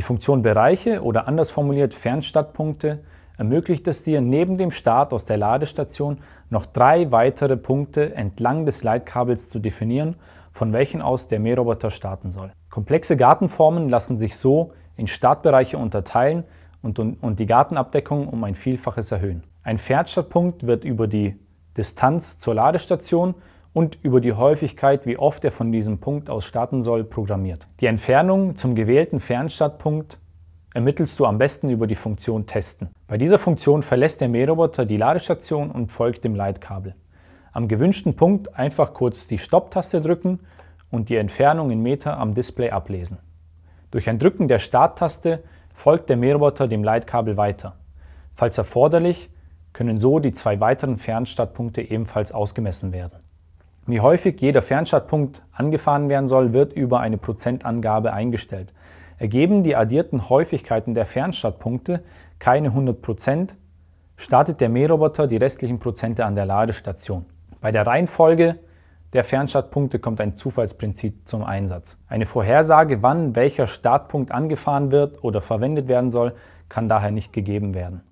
Die Funktion Bereiche oder anders formuliert Fernstadtpunkte ermöglicht es dir, neben dem Start aus der Ladestation noch drei weitere Punkte entlang des Leitkabels zu definieren, von welchen aus der Mähroboter starten soll. Komplexe Gartenformen lassen sich so in Startbereiche unterteilen und, und, und die Gartenabdeckung um ein Vielfaches erhöhen. Ein Fernstadtpunkt wird über die Distanz zur Ladestation und über die Häufigkeit, wie oft er von diesem Punkt aus starten soll, programmiert. Die Entfernung zum gewählten Fernstartpunkt ermittelst du am besten über die Funktion Testen. Bei dieser Funktion verlässt der Mähroboter die Ladestation und folgt dem Leitkabel. Am gewünschten Punkt einfach kurz die Stopptaste drücken und die Entfernung in Meter am Display ablesen. Durch ein Drücken der Starttaste folgt der Mähroboter dem Leitkabel weiter. Falls erforderlich, können so die zwei weiteren Fernstartpunkte ebenfalls ausgemessen werden. Wie häufig jeder Fernstartpunkt angefahren werden soll, wird über eine Prozentangabe eingestellt. Ergeben die addierten Häufigkeiten der Fernstartpunkte keine 100 Prozent, startet der Mähroboter die restlichen Prozente an der Ladestation. Bei der Reihenfolge der Fernstartpunkte kommt ein Zufallsprinzip zum Einsatz. Eine Vorhersage, wann welcher Startpunkt angefahren wird oder verwendet werden soll, kann daher nicht gegeben werden.